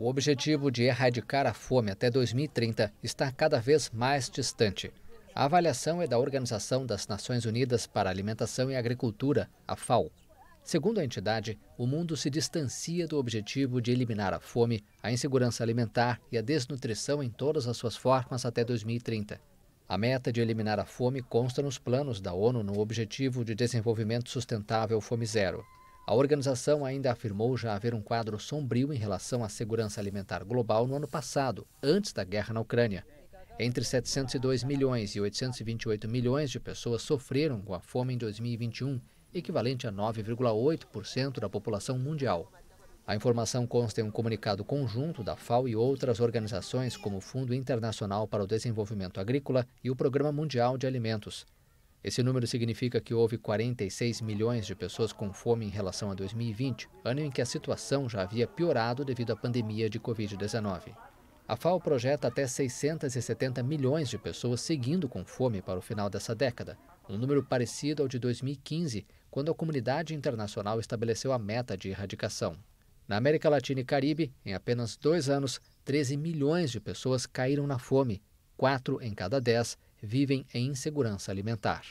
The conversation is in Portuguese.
O objetivo de erradicar a fome até 2030 está cada vez mais distante. A avaliação é da Organização das Nações Unidas para Alimentação e Agricultura, a FAO. Segundo a entidade, o mundo se distancia do objetivo de eliminar a fome, a insegurança alimentar e a desnutrição em todas as suas formas até 2030. A meta de eliminar a fome consta nos planos da ONU no Objetivo de Desenvolvimento Sustentável Fome Zero. A organização ainda afirmou já haver um quadro sombrio em relação à segurança alimentar global no ano passado, antes da guerra na Ucrânia. Entre 702 milhões e 828 milhões de pessoas sofreram com a fome em 2021, equivalente a 9,8% da população mundial. A informação consta em um comunicado conjunto da FAO e outras organizações, como o Fundo Internacional para o Desenvolvimento Agrícola e o Programa Mundial de Alimentos. Esse número significa que houve 46 milhões de pessoas com fome em relação a 2020, ano em que a situação já havia piorado devido à pandemia de Covid-19. A FAO projeta até 670 milhões de pessoas seguindo com fome para o final dessa década, um número parecido ao de 2015, quando a comunidade internacional estabeleceu a meta de erradicação. Na América Latina e Caribe, em apenas dois anos, 13 milhões de pessoas caíram na fome, quatro em cada dez vivem em insegurança alimentar.